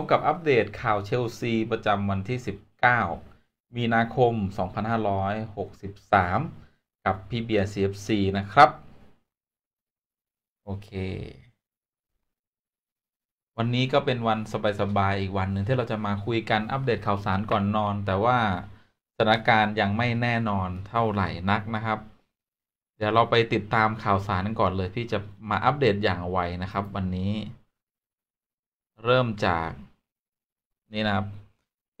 บกับอัปเดตข่าวเชลซี ประจำ วันที่ 19 มีนาคม 2563 กับพี่เบียร์ CFC นะครับ โอเค วันนี้ก็เป็นวัน สบายๆ อีกวันหนึ่ง ที่เราจะมาคุย กัน อัปเดตข่าวสารก่อน นอน แต่ว่าสถานการณ์ยังไม่แน่นอนเท่า ไหร่นักนะครับ เดี๋ยวเราไปติดตามข่าวสารกันก่อน เลย ที่จะมาอัปเดตอย่างไวนะครับ วันนี้ เริ่มจากนี่นะครับ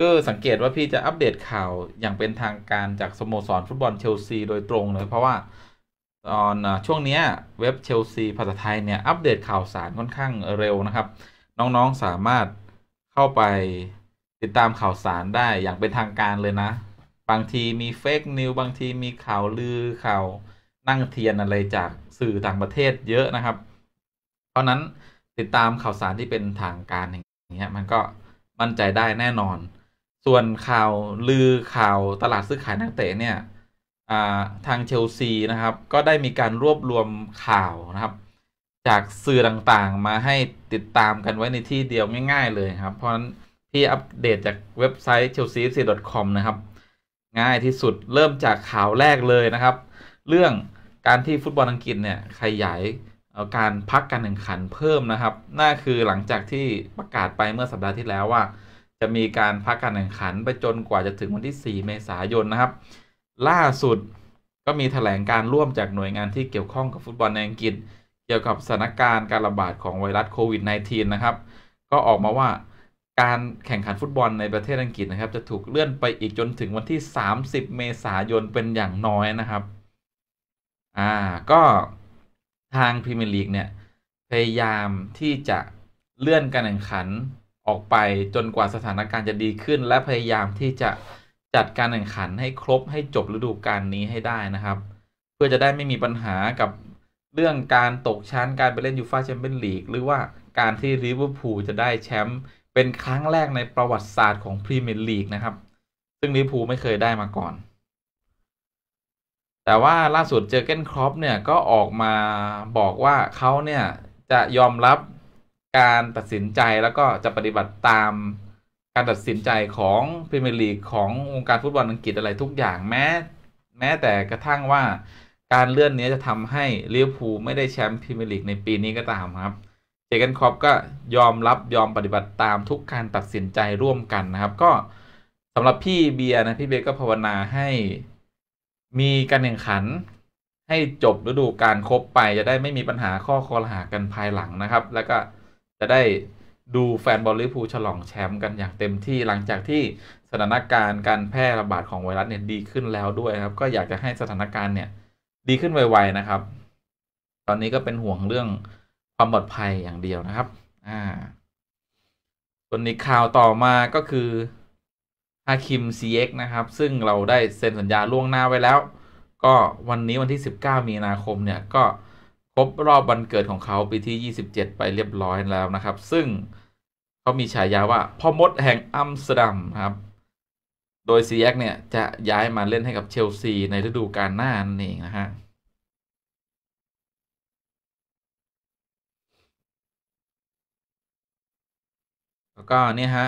ก็สังเกตว่า พี่ จะอัปเดตข่าวอย่างเป็นทางการจากสโมสรฟุตบอลเชลซีโดยตรงเลยเพราะว่าตอนช่วงนี้เว็บเชลซีภาษาไทยเนี่ยอัปเดตข่าวสารค่อนข้างเร็วนะครับน้องๆสามารถเข้าไปติดตามข่าวสารได้อย่างเป็นทางการเลยนะ บางทีมี เฟกนิวบางทีมีข่าวลือข่าวนั่งเทียนอะไรจากสื่อ ต่างประเทศเยอะนะครับ เพราะนั้นติดตามข่าวสารที่เป็นทางการ อย่างเงี้ยมันก็มั่นใจได้แน่นอน ส่วนข่าวลือข่าวตลาดซื้อขาย นัก เตะเนี่ยทางเชลซี นะครับ ก็ได้มีการรวบรวมข่าว นะ ครับ จากสื่อต่างๆ มาให้ติดตามกันไว้ในที่เดียวง่ายๆเลย ครับ เพราะนั้นพี่อัปเดตจากเว็บไซต์ chelsea.com นะ ครับ ง่ายที่สุด เริ่มจากข่าวแรกเลยนะครับ เรื่องการที่ฟุตบอลอังกฤษเนี่ยขยายการพักการแข่งขันเพิ่มนะครับ น่าคือหลังจากที่ประกาศไปเมื่อสัปดาห์ที่แล้วว่า จะมีการพักการแข่งขันไปจนกว่าจะถึงวันที่ 4 เมษายนนะครับ ล่าสุดก็มีถแถลงการ ร่วมจากหน่วยงานที่เกี่ยวข้องกับฟุตบอลในอังกฤษเกี่ยวกับสถานการณ์การระบาดของ ไวรัสโควิด -19 นะครับก็ออกมาว่า การแข่งขันฟุตบอลในประเทศอังกฤษนะครับ จะถูกเลื่อนไปอีกจนถึงวันที่ 30 เมษายนเป็นอย่างน้อยนะครับอ่าก็ทางพรีเมียร์ลีกเนี่ย พยายามที่จะเลื่อนการแข่งขันออกไปจนกว่าสถานการณ์จะดีขึ้น และพยายามที่จะจัดการแข่งขันให้ครบให้จบฤดูกาลนี้ให้ได้นะครับ เพื่อจะได้ไม่มีปัญหากับเรื่องการตกชั้นการ ไปเล่นยูฟาแชมเปี้ยนลีกหรือว่าการที่ลิเวอร์พูลจะได้แชมป์เป็นครั้งแรกในประวัติศาสตร์ของพรีเมียร์ลีกนะครับซึ่งลิเวอร์พูลไม่เคยได้มาก่อนแต่ ว่าล่าสุด เจอเก้นครอปเนี่ย ก็ออกมาบอกว่าเขาเนี่ย จะยอมรับการตัดสินใจแล้วก็จะปฏิบัติตามการตัดสินใจของพรีเมียร์ลีกขององค์การฟุตบอลอังกฤษอะไรทุกอย่างแม้ แม้แต่กระทั่งว่า การเลื่อนนี้จะทำให้ลิเวอร์พูลไม่ได้แชมป์พรีเมียร์ลีกในปีนี้ก็ตามครับเจเกนครอปก็ยอมรับยอมปฏิบัติตามทุกการตัดสินใจร่วมกันนะครับ ก็สำหรับพี่เบียร์นะ พี่เบียร์ก็ภาวนาให้มีการแข่ง ขันให้จบฤดูกาลครบไปจะได้ไม่มีปัญหาข้อคอรหากันภายหลังนะครับ แล้วก็จะได้ดูแฟน บอลลิพูฉลองแชมป์กันอย่างเต็มที่หลังจากที่สถานการณ์การแพร่ระบาดของไวรัส เนี่ยดีขึ้นแล้วด้วยครับ ก็อยากจะให้สถานการณ์เนี่ยดีขึ้นไวๆนะครับ ตอนนี้ก็เป็นห่วงเรื่องความปลอดภัยอย่างเดียวนะครับอ่าส่วนอี้ข่าวต่อมาก็คือาคิม CX นะครับ ซึ่งเราได้ เซ็น สัญญาล่วงหน้าไว้แล้ว ก็วันนี้วันที่ 19 มีนาคมเนี่ยก็ครบรอบ วันเกิดของเขา ปี ที่ 27 ไปเรียบร้อยแล้วนะครับ ซึ่งเขามีฉายา ว่าพ่อมดแห่งอัมสเตอร์ดัมครับ โดย CX เนี่ยจะย้ายมาเล่นให้กับเชลซี ในฤดูกาลหน้านั่นเองนะฮะแล้วก็เนี่ยฮะ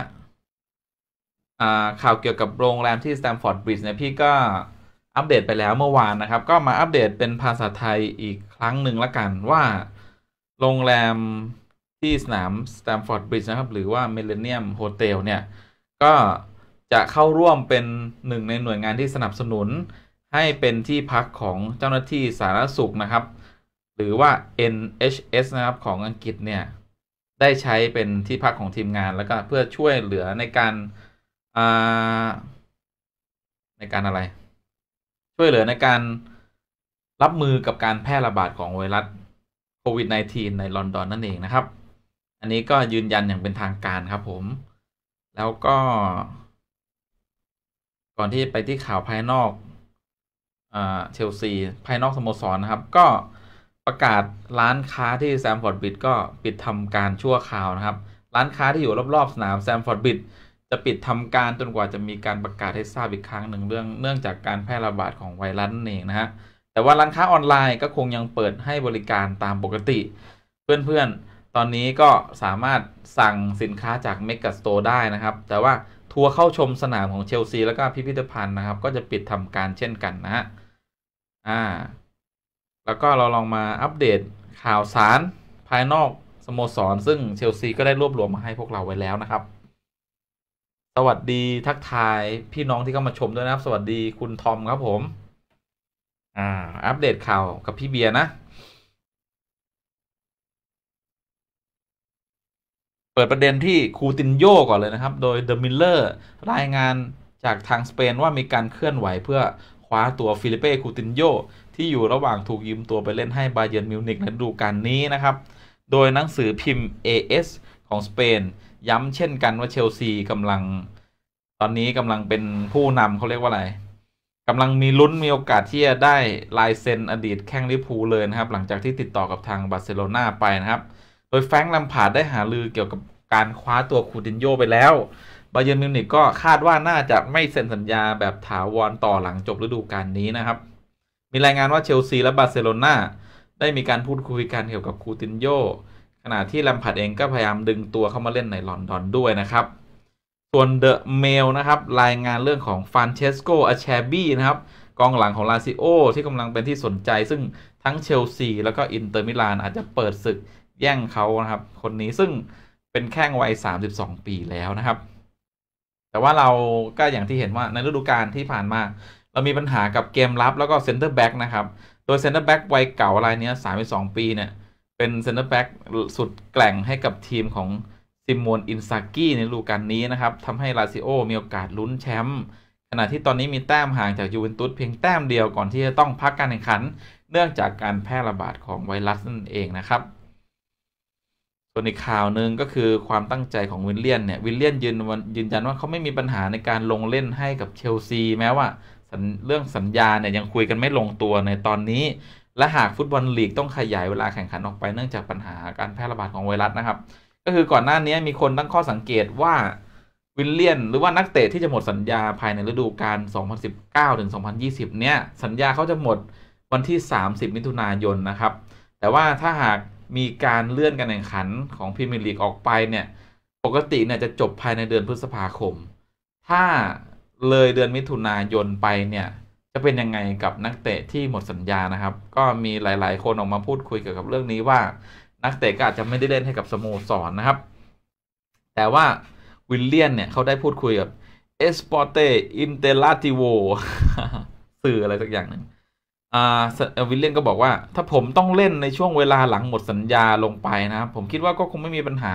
ข่าวเกี่ยวกับโรงแรมที่สแตมฟอร์ดบริดจ์เนี่ย พี่ก็อัปเดตไปแล้วเมื่อวานนะครับ ก็มาอัปเดตเป็นภาษาไทยอีกครั้งหนึ่งละกันว่า โรงแรมที่สนามสแตมฟอร์ดบริดจ์นะครับ หรือว่าเมเลเนียมโฮเทลเนี่ย ก็จะเข้าร่วมเป็นหนึ่งในหน่วยงานที่สนับสนุน ให้เป็นที่พักของเจ้าหน้าที่สาธารณสุขนะครับ หรือว่า NHS นะครับของอังกฤษเนี่ย ได้ใช้เป็นที่พักของทีมงานแล้วก็เพื่อช่วยเหลือในการในการอะไร ช่วยเหลือในการรับมือกับการแพร่ระบาดของ ไวรัสโควิด -19 ใน ลอนดอน นั่นเองนะครับ อันนี้ก็ยืนยันอย่างเป็นทางการครับ ผม แล้วก็ ก่อนที่ไปที่ข่าวภายนอกเชลซี ภายนอก สโมสร นะ ครับ ก็ประกาศ ร้านค้าที่ แซมฟอร์ด บิดก็ปิดทำการชั่วคราวนะครับร้านค้าที่อยู่รอบๆสนามแซมฟอร์ดบิดจะ ปิดทำการจนกว่าจะมีการประกาศให้ทราบอีกครั้งหนึ่งเรื่องเนื่องจากการแพร่ ระบาดของไวรัสน่เองนะฮะ แต่ว่าร้านค้าออนไลน์ก็คงยังเปิดให้บริการตามปกติ เพื่อนๆ ตอนนี้ก็สามารถสั่งสินค้าจากเมกะสโตร์ได้นะครับ แต่ว่าทัวร์เข้าชมสนาม ของ เชลซี แล้วก็พิพิธภัณฑ์นะครับ ก็จะปิดทำการเช่นกันนะฮะ อ่า แล้วก็เราลองมาอัปเดตข่าวสาร ภายนอกสโมสรซึ่งเชลซีก็ได้รวบรวมมาให้พวกเราไว้แล้วนะครับสวัสดีทักทาย พี่น้องที่เข้ามาชมด้วยนะครับ สวัสดีคุณทอม ครับ ผมอ่า อัปเดตข่าวกับพี่เบียร์นะ เปิดประเด็นที่คูตินโยก่อน เลยนะครับ โดยเดอะมิลเลอร์รายงานจากทาง สเปนว่ามีการเคลื่อนไหวเพื่อ คว้า ตัว ฟิลิเป้คูตินโยที่อยู่ระหว่างถูก ยืม ตัวไปเล่นให้บาเยิร์นมิวนิกในฤดูกาลนี้นะครับ โดยหนังสือพิมพ์ AS ของสเปนย้ำเช่นกันว่าเชลซีกำลัง ตอนนี้กำลังเป็นผู้นำเขาเรียกว่าอะไรกำลังมีลุ้นมีโอกาสที่จะได้ลายเซ็นอดีตแข้งลิพูเลยนะครับ หลังจากที่ติดต่อกับทางบาร์เซโลนาไปนะครับ โดยแฟงลัมพาดได้หาลือเกี่ยวกับการคว้าตัวคูตินโยไปแล้วบาเยอร์มิวนิกก็คาดว่าน่าจะไม่เซ็นสัญญาแบบถาวรต่อหลังจบฤดูกาลนี้นะครับ มีรายงานว่าเชลซีและบาร์เซโลนาได้มีการพูดคุยกันเกี่ยวกับคูตินโยขณะที่แลมพัดเองก็พยายามดึงตัวเข้ามาเล่นในลอนดอนด้วยนะครับ ส่วนเดอะเมล นะครับ รายงานเรื่องของฟานเชสโกอาแชบี้ นะ ครับ กองหลังของ ลาซิโอ ที่กำลังเป็นที่สนใจ ซึ่งทั้งเชลซี แล้วก็ อินเตอร์มิลาน อาจจะเปิดศึกแย่ง เขา นะ ครับคนนี้ซึ่งเป็นแข้งวัย 32 ปีแล้วนะครับ แต่ว่าเราก็อย่างที่เห็นว่าในฤดูกาลที่ผ่านมาเรามีปัญหากับเกมรับแล้วก็เซ็นเตอร์แบ็กนะครับ โดยเซ็นเตอร์แบ็กวัยเก่ารายนี้32 ปีเนี่ยเป็นเซนเตอร์แบ็กสุดแกล่งให้กับทีมของ ซิมอนอินซากี้ในฤดูกาลนี้ นะครับทำให้ ลาซิโอ มีโอกาสลุ้น แชมป์ขณะที่ตอนนี้มี แต้มห่างจากยูเวนตุสเพียงแต้มเดียวก่อนที่จะต้องพักการแข่งขัน เนื่องจากการแพร่ระบาดของไวรัส นั่นเองนะครับ ส่วน อีกข่าวหนึ่งก็คือความตั้งใจของวิลเลียนเนี่ยวิลเลียนยืนยืนยันว่าเขาไม่มีปัญหาในการลงเล่นให้กับเชลซีแม้ว่าเรื่องสัญญาเนี่ยยังคุยกันไม่ลงตัวในตอนนี้และหากฟุตบอลลีกต้องขยายเวลา แข่งขันออกไป เนื่องจากปัญหาการแพร่ระบาดของ ไวรัส นะครับ ก็คือก่อนหน้านี้มีคนตั้งข้อสังเกตว่าวิลเลียน หรือว่านัก เตะที่ จะ หมดสัญญาภายในฤดูกาล 2019 2020 เนี่ยสัญญาเขา จะหมดวันที่ 30 มิถุนายนนะครับ แต่ว่าถ้าหากมีการเลื่อนการแข่งขันของพรีเมียร์ลีกออกไปเนี่ยปกติเนี่ยจะจบภายในเดือนพฤษภาคม ถ้าเลยเดือนมิถุนายนไปเนี่ยจะเป็นยังไงกับนักเตะที่หมดสัญญานะครับ ก็มีหลาย ๆ คนออกมาพูดคุยเกี่ยวกับเรื่องนี้ว่านักเตะก็อาจจะไม่ได้เล่นให้กับสโมสรนนะครับ แต่ว่าวิลเลียนเนี่ยเขาได้พูดคุยกับเอสปอร์เตอินเตลาติโวสื่ออะไรสักอย่างหนึ่งอ่าวิลเลียนก็บอกว่าถ้าผมต้องเล่นในช่วงเวลาหลังหมดสัญญาลงไปนะครับ ผมคิดว่าก็คงไม่มีปัญหา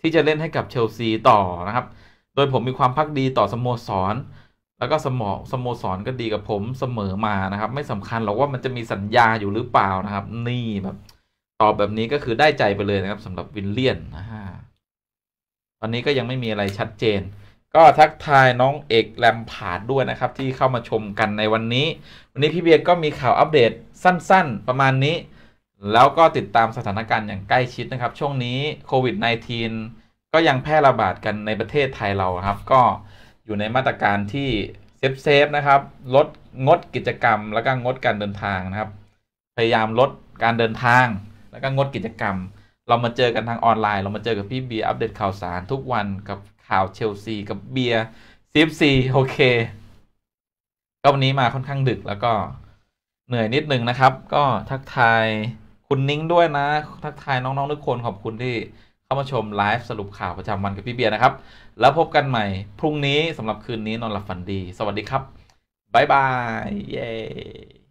ที่จะเล่นให้กับเชลซีต่อนะครับ โดยผมมีความพักดีต่อสโมสรแล้วก็สมอสโมสรก็ดีกับผมเสมอมานะครับ ไม่สำคัญหรอกว่ามันจะมีสัญญาอยู่หรือเปล่านะครับ นี่แบบตอบแบบนี้ก็คือได้ใจไปเลยนะครับ สำหรับวินเลียนนะฮะตอนนี้ก็ยังไม่มีอะไรชัดเจน ก็ทักทายน้องเอกแลมผาดด้วยนะครับ ที่เข้ามาชมกันในวันนี้ วันนี้พี่เบียร์ก็มีข่าวอัปเดตสั้น ๆ ประมาณนี้ แล้วก็ติดตามสถานการณ์อย่างใกล้ชิดนะครับช่วงนี้โควิด -19 ก็ยังแพร่ระบาดกันในประเทศไทยเราครับก็อยู่ในมาตรการที่เซฟเซฟนะครับลดงดกิจกรรม แล้วก็งดการเดินทางนะครับ พยายามลดการเดินทาง แล้วก็ งดกิจกรรม เรามาเจอกันทางออนไลน์เรามาเจอกับพี่เบียร์อัปเดตข่าวสารทุกวันกับข่าวเชลซีกับเบียร์ซีฟซีโอเค ก็วันนี้ มาค่อนข้างดึกแล้วก็ เหนื่อย นิดนึงนะครับ ก็ทักทายคุณนิ้ง ด้วยนะ ทักทายน้องๆทุกคนขอบคุณที่เข้ามาชม ไลฟ์ สรุปข่าว ประจำวันกับ พี่เบียร์นะครับ แล้วพบกันใหม่ พรุ่งนี้สำหรับคืนนี้นอนหลับ ฝันดี สวัสดีครับ บ๊าย บาย เย้